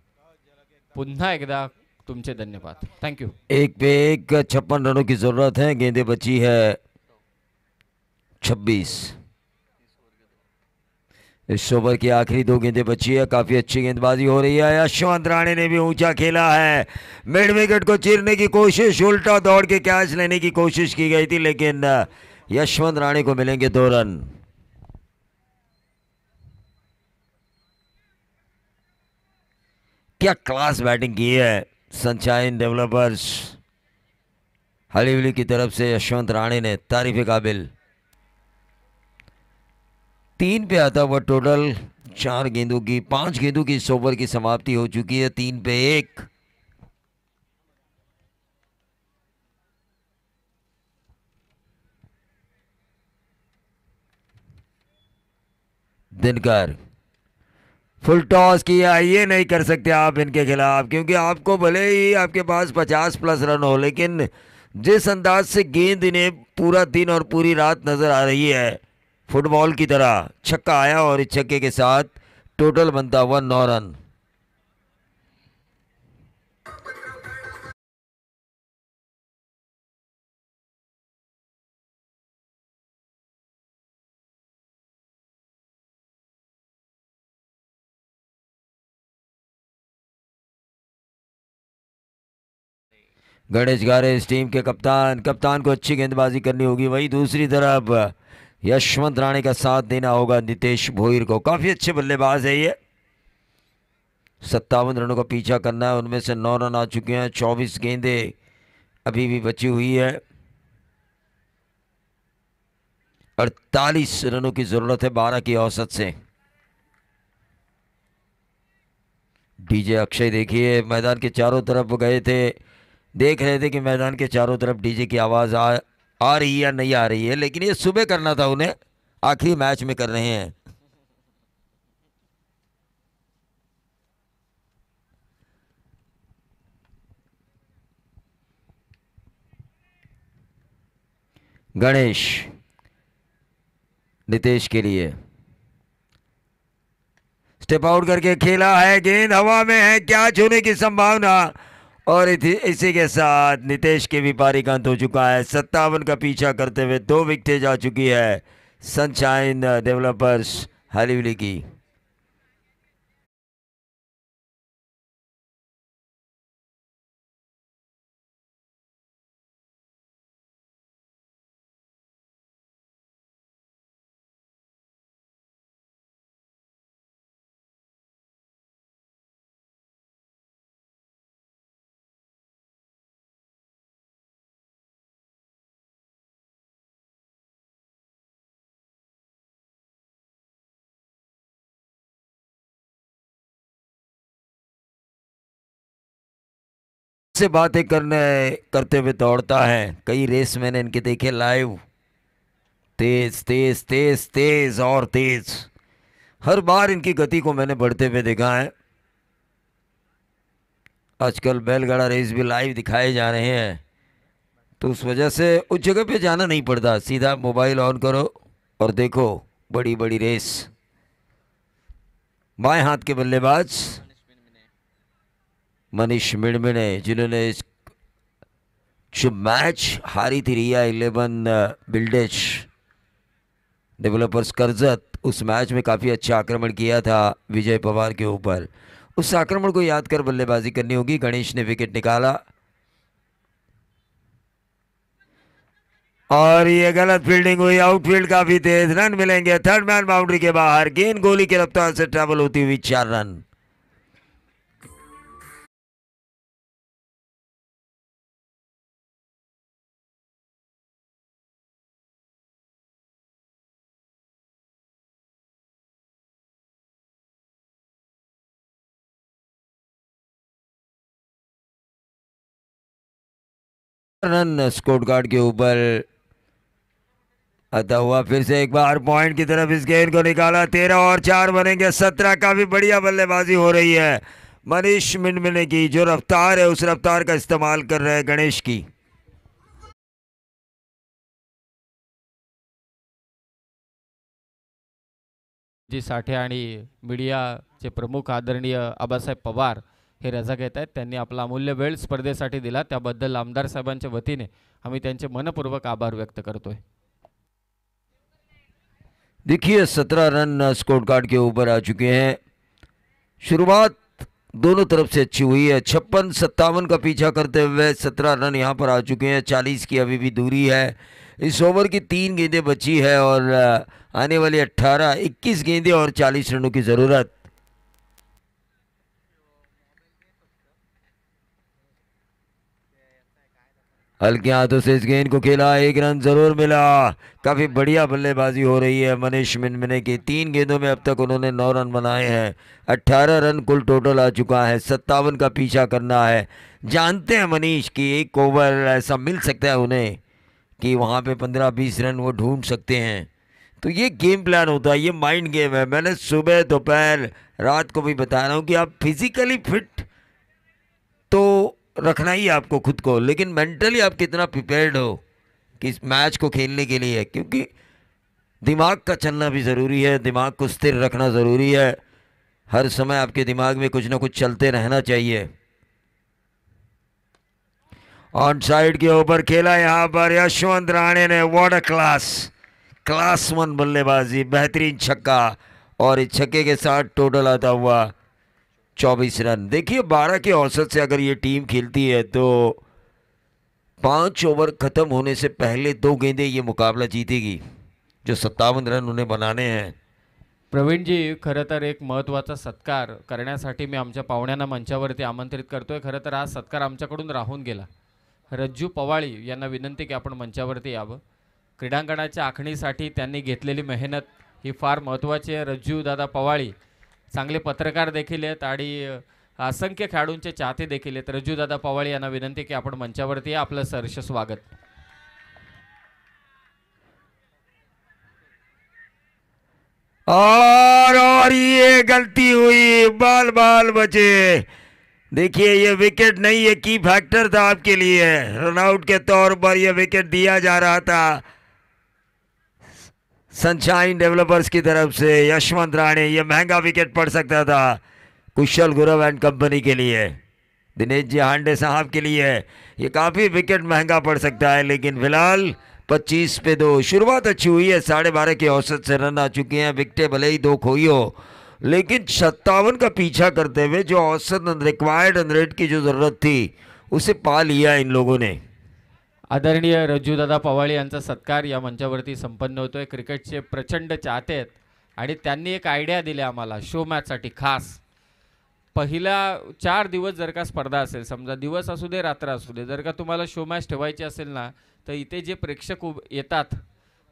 पुन्हा एकदा तुमसे धन्यवाद थैंक यू एक पे एक छप्पन रनों की जरूरत है गेंदे बची है छब्बीस इस ओवर की आखिरी दो गेंदे बची है काफी अच्छी गेंदबाजी हो रही है यशवंत राणे ने भी ऊंचा खेला है मिड विकेट को चीरने की कोशिश उल्टा दौड़ के कैच लेने की कोशिश की गई थी लेकिन यशवंत राणे को मिलेंगे दो रन क्या क्लास बैटिंग की है सनशाइन डेवलपर्स हलीवली की तरफ से यशवंत राणे ने तारीफ काबिल तीन पे आता हुआ टोटल चार गेंदों की पांच गेंदों की इस ओवर की समाप्ति हो चुकी है तीन पे एक दिनकर फुल टॉस किया ये नहीं कर सकते आप इनके खिलाफ क्योंकि आपको भले ही आपके पास पचास प्लस रन हो लेकिन जिस अंदाज से गेंद इन्हें पूरा दिन और पूरी रात नज़र आ रही है फुटबॉल की तरह छक्का आया और इस छक्के के साथ टोटल बनता हुआ नौ रन गणेश गारे इस टीम के कप्तान कप्तान को अच्छी गेंदबाजी करनी होगी वहीं दूसरी तरफ यशवंत राणे का साथ देना होगा नितेश भोईर को काफ़ी अच्छे बल्लेबाज है ये सत्तावन रनों का पीछा करना है उनमें से नौ रन आ चुके हैं चौबीस गेंदे अभी भी बची हुई है अड़तालीस रनों की ज़रूरत है बारह की औसत से डीजे अक्षय देखिए मैदान के चारों तरफ गए थे देख रहे थे कि मैदान के चारों तरफ डीजे की आवाज़ आ आ रही है या नहीं आ रही है लेकिन ये सुबह करना था उन्हें आखिरी मैच में कर रहे हैं गणेश नितेश के लिए स्टेप आउट करके खेला है गेंद हवा में है क्या छूने की संभावना और इसी के साथ नितेश के भी अंत हो चुका है सत्तावन का पीछा करते हुए दो विकटें जा चुकी है सनशाइन डेवलपर्स हरीवली की से बातें करने करते हुए दौड़ता है कई रेस मैंने इनके देखे लाइव तेज तेज तेज तेज और तेज हर बार इनकी गति को मैंने बढ़ते हुए देखा है आजकल बैलगाड़ा रेस भी लाइव दिखाए जा रहे हैं तो उस वजह से उस जगह पे जाना नहीं पड़ता सीधा मोबाइल ऑन करो और देखो बड़ी बड़ी रेस बाएं हाथ के बल्लेबाज़ मनीष मिणमिणे जिन्होंने जो मैच हारी थी Riya eleven builders developers Karjat उस मैच में काफ़ी अच्छा आक्रमण किया था विजय पवार के ऊपर उस आक्रमण को याद कर बल्लेबाजी करनी होगी गणेश ने विकेट निकाला और ये गलत फील्डिंग हुई आउटफील्ड काफी तेज रन मिलेंगे थर्ड मैन बाउंड्री के बाहर गेंद गोली के रफ्तार से ट्रैवल होती हुई चार रन रन स्कोर कार्ड के ऊपर आता हुआ फिर से एक बार पॉइंट की तरफ इस गेंद को निकाला तेरह और चार बनेंगे सत्रह काफ़ी बढ़िया बल्लेबाजी हो रही है मनीष मिनमिने की जो रफ्तार है उस रफ्तार का इस्तेमाल कर रहे हैं गणेश की जी साठे मीडिया से प्रमुख आदरणीय आबा साहेब पवार हे रजा घेत है त्यांनी अमूल्य वे स्पर्धे दिलाबल आमदार साहब वतीने हमें मनपूर्वक आभार व्यक्त करते हैं देखिए सत्रह रन स्कोर कार्ड के ऊपर आ चुके हैं शुरुआत दोनों तरफ से अच्छी हुई है छप्पन सत्तावन का पीछा करते हुए सत्रह रन यहाँ पर आ चुके हैं चालीस की अभी भी दूरी है इस ओवर की तीन गेंदें बची है और आने वाली अट्ठारह इक्कीस गेंदें और चालीस रनों की ज़रूरत हल्के हाथों से इस गेंद को खेला एक रन ज़रूर मिला काफ़ी बढ़िया बल्लेबाजी हो रही है मनीष मिनमिने की तीन गेंदों में अब तक उन्होंने नौ रन बनाए हैं अट्ठारह रन कुल टोटल आ चुका है सत्तावन का पीछा करना है जानते हैं मनीष कि एक ओवर ऐसा मिल सकता है उन्हें कि वहाँ पे पंद्रह बीस रन वो ढूंढ सकते हैं तो ये गेम प्लान होता है ये माइंड गेम है मैंने सुबह दोपहर रात को भी बता रहा हूँ कि आप फिज़िकली फिट तो रखना ही आपको खुद को लेकिन मेंटली आप कितना प्रिपेयर्ड हो कि इस मैच को खेलने के लिए क्योंकि दिमाग का चलना भी ज़रूरी है दिमाग को स्थिर रखना ज़रूरी है हर समय आपके दिमाग में कुछ ना कुछ चलते रहना चाहिए ऑन साइड के ऊपर खेला यहाँ पर यशवंत राणे ने what a class class one बल्लेबाजी बेहतरीन छक्का और इस छक्के के साथ टोटल आता हुआ चौबीस रन देखिए बारह के औसत से अगर ये टीम खेलती है तो पाच ओवर ख़त्म होने से पहले दो गेंदे ये मुकाबला जीतेगी जो सत्तावन रन उन्हें बनाने हैं प्रवीणजी खरं तर एक महत्त्वाचा सत्कार करण्यासाठी मी आमच्या पाहुण्यांना मंचावरती आमंत्रित करतोय खरं तर हा सत्कार आमच्याकडून राहून गेला रज्जू पवाळी यांना विनंती की आपण मंचावरती यावं क्रीडांगणाच्या आखणीसाठी त्यांनी घेतलेली मेहनत ही फार महत्त्वाची आहे रज्जू दादा पवाळी चांगले पत्रकार देखील आहेत आणि असंख्य खेळाडूंचे चाहते देखील आहेत दादा पवाळे यांना विनंती की आपण मंचावरती आपलं सहर्ष स्वागत और और ये गलती हुई बाल बाल बचे देखिए ये विकेट नहीं ये की फैक्टर था आपके लिए रनआउट के तौर पर यह विकेट दिया जा रहा था सनशाइन डेवलपर्स की तरफ से यशवंत राणे ये महंगा विकेट पड़ सकता था कुशल गुरव एंड कंपनी के लिए दिनेश जी हांडे साहब के लिए ये काफ़ी विकेट महंगा पड़ सकता है लेकिन फिलहाल 25 पे दो शुरुआत अच्छी हुई है साढ़े बारह के औसत से रन आ चुके हैं विकटें भले ही दो खोई हो लेकिन सत्तावन का पीछा करते हुए जो औसत रिक्वायर्ड रेट की जो ज़रूरत थी उसे पा लिया इन लोगों ने आदरणीय रज्जूदादा पवाळे यांचा सत्कार या मंचावरती संपन्न होतो आहे क्रिकेटचे प्रचंड चाहते आहेत आणि त्यांनी एक आयडिया दिली आम्हाला शो मॅचसाठी खास पहिला चार दिवस जर का स्पर्धा असेल समजा दिवस असू दे रात्र असू दे जर का तुम्हाला शो मॅच ठेवायची असेल ना तर इथे जे प्रेक्षक उभ येतात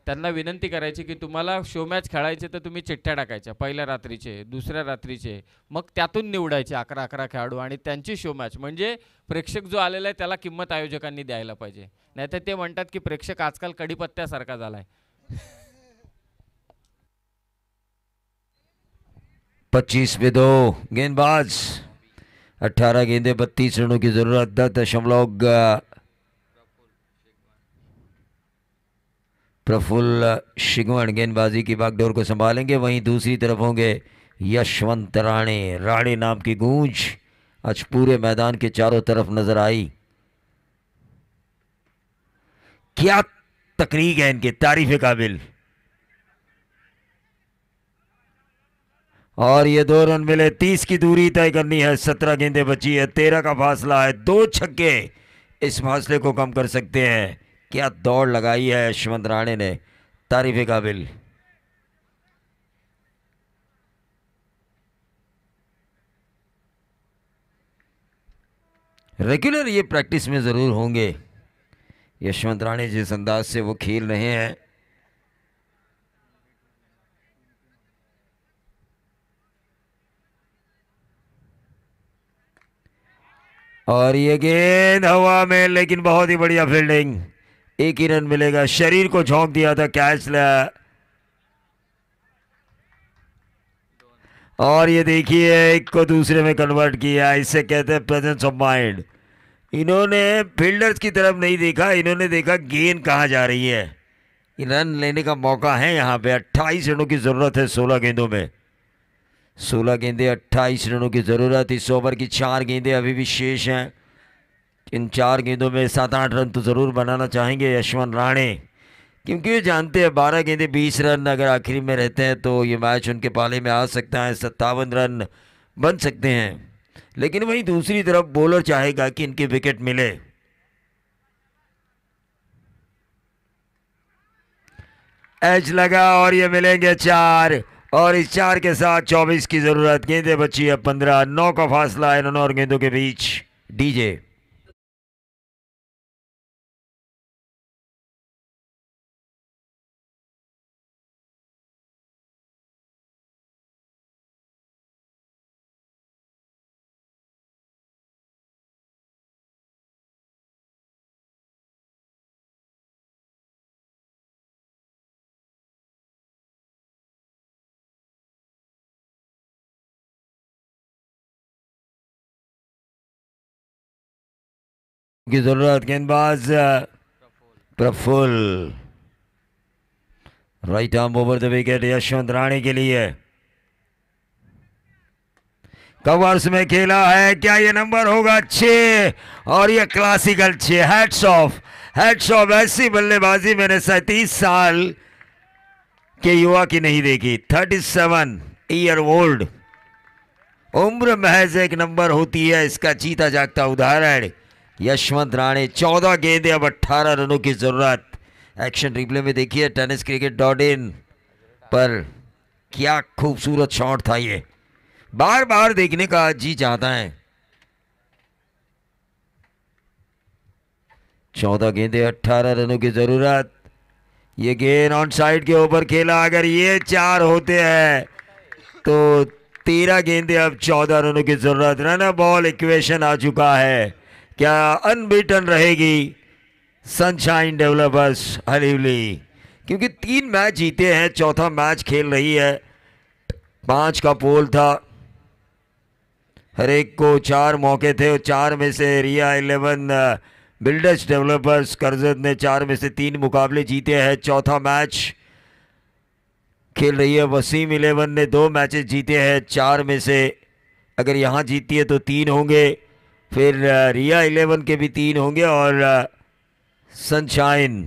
त्यांना विनंती करायची की तुम्हाला शो मॅच खेळायचे तर तुम्ही चिठ्ठ्या टाकायच्या पहिल्या रात्रीचे दुसऱ्या रात्रीचे मग त्यातून निवडायचे अकरा अकरा खेळाडू आणि त्यांची शो मॅच म्हणजे प्रेक्षक जो आलेला आहे त्याला किंमत आयोजकांनी द्यायला पाहिजे नाहीतर ते म्हणतात की प्रेक्षक आजकाल कडीपत्त्यासारखा झाला आहे पच्चीस विदो गेंदबाज अठारा गेंदे बत्तीस रनों की ज़रूरत दशमलव प्रफुल्ल शिगवण गेंदबाजी की बागडोर को संभालेंगे वहीं दूसरी तरफ होंगे यशवंत राणे राणे नाम की गूंज आज पूरे मैदान के चारों तरफ नजर आई क्या तकरीक है इनके तारीफ काबिल और ये दो रन मिले तीस की दूरी तय करनी है सत्रह गेंदे बची है तेरह का फासला है दो छक्के इस फासले को कम कर सकते हैं क्या दौड़ लगाई है यशवंत राणे ने तारीफ काबिल रेगुलर ये प्रैक्टिस में ज़रूर होंगे यशवंत राणे जिस अंदाज से वो खेल रहे हैं और ये गेंद हवा में लेकिन बहुत ही बढ़िया फील्डिंग एक ही रन मिलेगा शरीर को झोंक दिया था कैच लिया और ये देखिए एक को दूसरे में कन्वर्ट किया इसे कहते हैं प्रेजेंस ऑफ माइंड इन्होंने फील्डर्स की तरफ नहीं देखा इन्होंने देखा गेंद कहाँ जा रही है रन लेने का मौका है यहाँ पे 28 रनों की ज़रूरत है 16 गेंदों में 16 गेंदे 28 रनों की ज़रूरत इस ओवर की चार गेंदे अभी भी शेष हैं इन चार गेंदों में सात आठ रन तो ज़रूर बनाना चाहेंगे यशवंत राणे क्योंकि ये जानते हैं बारह गेंदे बीस रन अगर आखिरी में रहते हैं तो ये मैच उनके पाले में आ सकता है सत्तावन रन बन सकते हैं लेकिन वहीं दूसरी तरफ बॉलर चाहेगा कि इनके विकेट मिले एच लगा और ये मिलेंगे चार और इस चार के साथ चौबीस की ज़रूरत गेंदे बची है पंद्रह नौ का फासला है नौ और गेंदों के बीच डीजे की ज़रूरत गेंदबाज Praful right arm over the wicket Yashwant Rane के लिए कवर्स में खेला है क्या ये नंबर होगा छे और ये क्लासिकल छः हेड्स ऑफ हेड्स ऑफ ऐसी बल्लेबाजी मैंने सैतीस साल के युवा की नहीं देखी थर्टी सेवन ईयर ओल्ड उम्र महज एक नंबर होती है इसका चीता जागता उदाहरण यशवंत राणे चौदह गेंदे अब अट्ठारह रनों की जरूरत एक्शन रिप्ले में देखिए टेनिस क्रिकेट डॉट इन पर क्या खूबसूरत शॉट था ये बार बार देखने का जी चाहता है चौदह गेंदे अट्ठारह रनों की जरूरत ये गेंद ऑन साइड के ऊपर खेला अगर ये चार होते हैं तो तेरह गेंदे अब चौदह रनों की जरूरत रन बॉल इक्वेशन आ चुका है क्या अनबीटन रहेगी सनशाइन डेवलपर्स हरीवली क्योंकि तीन मैच जीते हैं चौथा मैच खेल रही है पांच का पोल था हर एक को चार मौके थे और चार में से Riya eleven builders developers Karjat ने चार में से तीन मुकाबले जीते हैं चौथा मैच खेल रही है वसीम इलेवन ने दो मैचेस जीते हैं चार में से अगर यहाँ जीती है तो तीन होंगे फिर रिया इलेवन के भी तीन होंगे और सनशाइन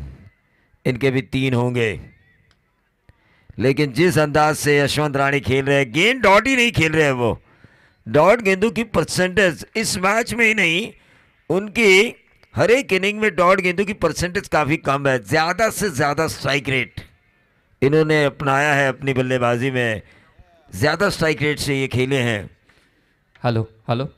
इनके भी तीन होंगे लेकिन जिस अंदाज से यशवंत राणी खेल रहे हैं गेंद डॉट ही नहीं खेल रहे हैं वो डॉट गेंदों की परसेंटेज इस मैच में ही नहीं उनकी हर एक इनिंग में डॉट गेंदों की परसेंटेज काफ़ी कम है ज़्यादा से ज़्यादा स्ट्राइक रेट इन्होंने अपनाया है अपनी बल्लेबाजी में ज़्यादा स्ट्राइक रेट से ये खेले हैं हेलो हेलो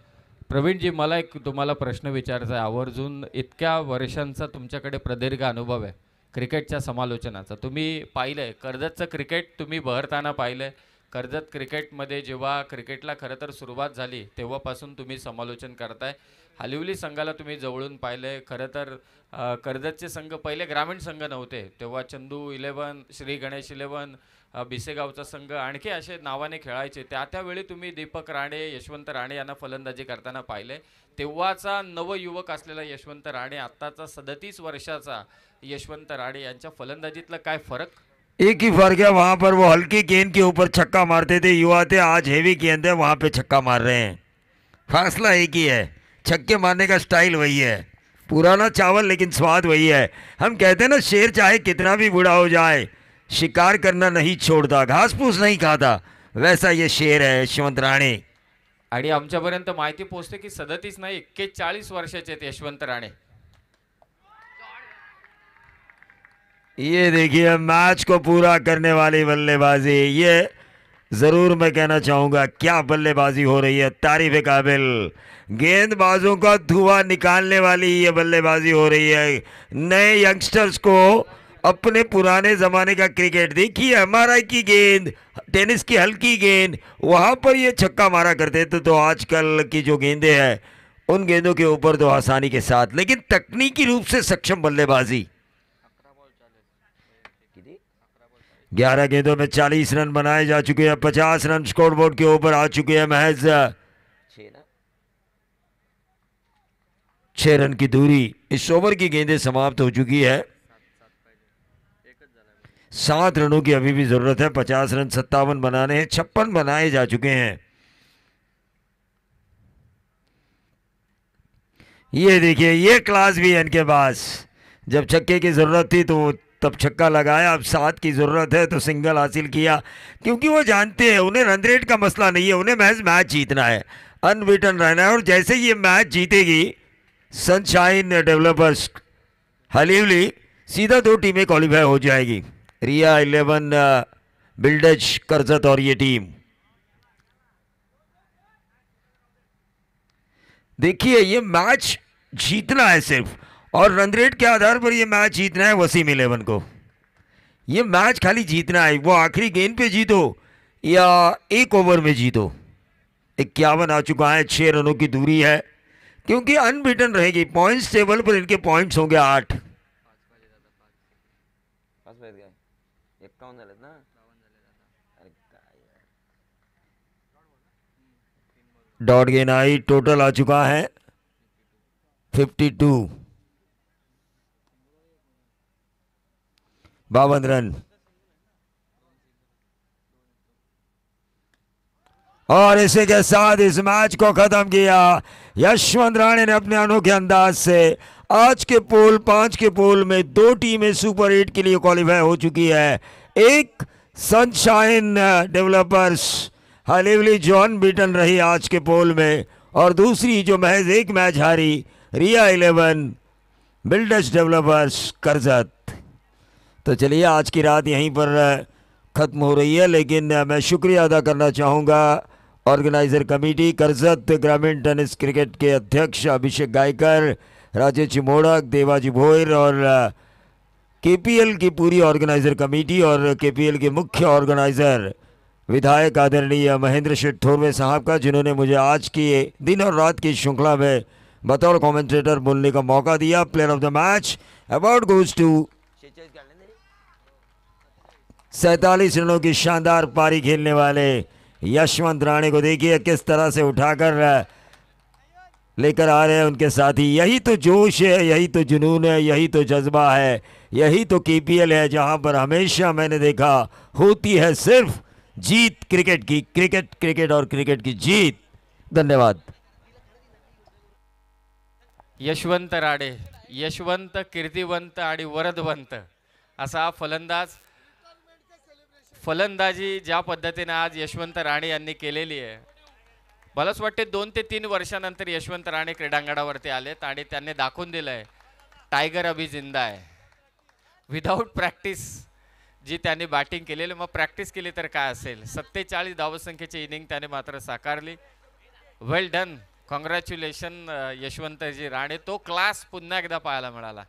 प्रवीणजी मला एक तुम्हाला प्रश्न विचारायचा आहे आवर्जून इतक्या वर्षांचा तुमच्याकडे प्रदीर्घ अनुभव आहे क्रिकेटच्या समालोचनाचा तुम्ही पाहिलं आहे कर्जतचं क्रिकेट तुम्ही बहरताना पाहिलं आहे कर्जत क्रिकेटमध्ये जेव्हा क्रिकेटला खरं तर सुरुवात झाली तेव्हापासून तुम्ही समालोचन करताय हलिवली संघाला तुम्ही जवळून पाहिलं आहे खरं तर कर्जतचे संघ पहिले ग्रामीण संघ नव्हते तेव्हा चंदू इलेव्हन श्री गणेश इलेव्हन भिसेगावचा संघ आणखी असे नावाने खेळायचे त्या त्यावेळी तुम्ही दीपक राणे यशवंत राणे यांना फलंदाजी करताना पाहिले तेव्हाचा नवयुवक असलेला यशवंत राणे आत्ताचा सदतीस वर्षाचा यशवंत राणे यांच्या फलंदाजीतला काय फरक एक ही फर्क है वहाँ पर वो हल्की गेंद के ऊपर छक्का मारते थे युवा थे आज हेवी गेंद है वहाँ पे छक्का मार रहे हैं फासला एक ही है छक्के मारने का स्टाइल वही है पुराना चावल लेकिन स्वाद वही है हम कहते हैं ना शेर चाहे कितना भी बूढ़ा हो जाए शिकार करना नहीं छोड़ता फूस नहीं खाता वैसा ये शेर है यशवंत राणे आणि आमच्यापर्यंत माहिती पोहोचते की सदतीस नाही एक्केचाळीस वर्षाचे आहेत यशवंत राणे ये देखिए मैच को पूरा करने वाली बल्लेबाजी ये ज़रूर मैं कहना चाहूंगा क्या बल्लेबाजी हो रही है तारीफ काबिल गेंदबाजों का धुआं निकालने वाली ये बल्लेबाजी हो रही है नए यंगस्टर्स को अपने पुराने ज़माने का क्रिकेट देखिए हमारा की गेंद टेनिस की हल्की गेंद वहाँ पर ये छक्का मारा करते थे तो आजकल की जो गेंदे हैं उन गेंदों के ऊपर तो आसानी के साथ लेकिन तकनीकी रूप से सक्षम बल्लेबाजी ग्यारह गेंदों में चालीस रन बनाए जा चुके हैं पचास रन स्कोर बोर्ड के ऊपर आ चुके हैं महज छह रन की दूरी इस ओवर की गेंदें समाप्त हो चुकी है सात रनों की अभी भी ज़रूरत है पचास रन सत्तावन बनाने हैं छप्पन बनाए जा चुके हैं ये देखिए ये क्लास भी है इनके पास जब छक्के की ज़रूरत थी तो तब छक्का लगाया अब सात की ज़रूरत है तो सिंगल हासिल किया क्योंकि वो जानते हैं उन्हें रन रेट का मसला नहीं है उन्हें महज मैच जीतना है अनबिटन रहना है और जैसे ये मैच जीतेगी सनशाइन डेवलपर्स हलीवली सीधा दो टीमें क्वालिफाई हो जाएगी रिया इलेवन बिल्डज करजत और ये टीम देखिए ये मैच जीतना है सिर्फ और रन रेट के आधार पर यह मैच जीतना है वसीम इलेवन को ये मैच खाली जीतना है वो आखिरी गेंद पे जीतो या एक ओवर में जीतो इक्यावन आ चुका है छह रनों की दूरी है क्योंकि अनबिटन रहेगी पॉइंट्स टेबल पर इनके पॉइंट्स होंगे आठ डॉट गेन आई टोटल आ चुका है फिफ्टी टू बावन रन और इसी के साथ इस मैच को खत्म किया यशवंत राणे ने अपने अनोखे अंदाज से आज के पोल पांच के पोल में दो टीमें सुपर एट के लिए क्वालिफाई हो चुकी है एक सनशाइन डेवलपर्स हलीवली जॉन बीटन रही आज के पोल में और दूसरी जो महज एक मैच हारी Riya eleven builders developers Karjat तो चलिए आज की रात यहीं पर ख़त्म हो रही है लेकिन मैं शुक्रिया अदा करना चाहूँगा ऑर्गेनाइज़र कमेटी करजत ग्रामीण टेनिस क्रिकेट के अध्यक्ष अभिषेक गायकर राजेश चिमोड़क देवाजी भोयर और केपीएल की पूरी ऑर्गेनाइज़र कमेटी और केपीएल के मुख्य ऑर्गेनाइज़र विधायक आदरणीय महेंद्र शेठ थोरवे साहब का जिन्होंने मुझे आज की दिन और रात की श्रृंखला में बतौर कमेंटेटर बोलने का मौका दिया player of the match award goes to सैतालीस रनों की शानदार पारी खेलने वाले यशवंत राणे को देखिए किस तरह से उठाकर लेकर आ रहे हैं उनके साथी यही तो जोश है यही तो जुनून है यही तो जज्बा है यही तो केपीएल है जहां पर हमेशा मैंने देखा होती है सिर्फ जीत क्रिकेट की क्रिकेट क्रिकेट और क्रिकेट की जीत धन्यवाद यशवंत राडे यशवंत कीर्तिवंत आणि वरदवंत असा फलंदाज फलंदाजी ज्या पद्धतीने आज यशवंत राणे यांनी केलेली आहे मलाच वाटते दोन ते तीन वर्षानंतर यशवंत राणे क्रीडांगणावरती आलेत आणि त्यांनी दाखवून दिलंय टायगर अभि जिंदा आहे विदाऊट प्रॅक्टिस जी त्याने बॅटिंग केलेली मग प्रॅक्टिस केली तर काय असेल सत्तेचाळीस धावसंख्येची इनिंग त्याने मात्र साकारली well done congratulation Yashwantji Rane तो क्लास पुन्हा एकदा पाहायला मिळाला